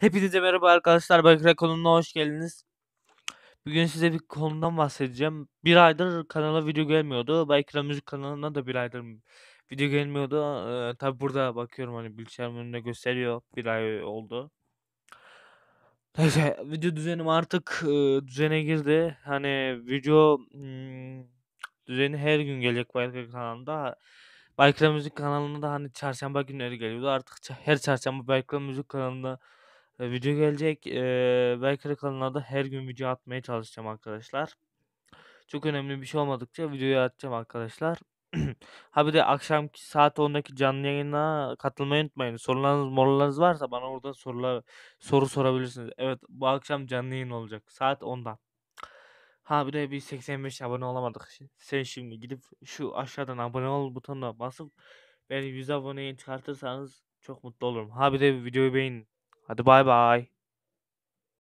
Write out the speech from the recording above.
Hepinize merhaba arkadaşlar. Bakra konumuna hoş geldiniz. Bugün size bir konudan bahsedeceğim. Bir aydır kanala video gelmiyordu. Bakra Müzik kanalına da bir aydır video gelmiyordu. Ee, tabi burada bakıyorum hani bilgisayarın önünde gösteriyor. Bir ay oldu. Neyse video düzenim artık e, düzene girdi. Hani video hmm, düzeni her gün gelecek Bakra kanalında. Baykra Müzik kanalında hani çarşamba günleri geliyordu. Artık her çarşamba Baykra Müzik kanalında video gelecek. E, Belki kanalına her gün video atmaya çalışacağım arkadaşlar. Çok önemli bir şey olmadıkça videoyu atacağım arkadaşlar. ha bir de akşam saat 10'daki canlı yayına katılmayı unutmayın. Sorularınız morularınız varsa bana orada sorular soru sorabilirsiniz. Evet bu akşam canlı yayın olacak saat 10'da. Ha bir de bir 85 abone olamadık. Sen şimdi gidip şu aşağıdan abone ol butonuna basıp beni 100 aboneye çıkartırsanız çok mutlu olurum. Ha bir de videoyu beğenin. Bye bye.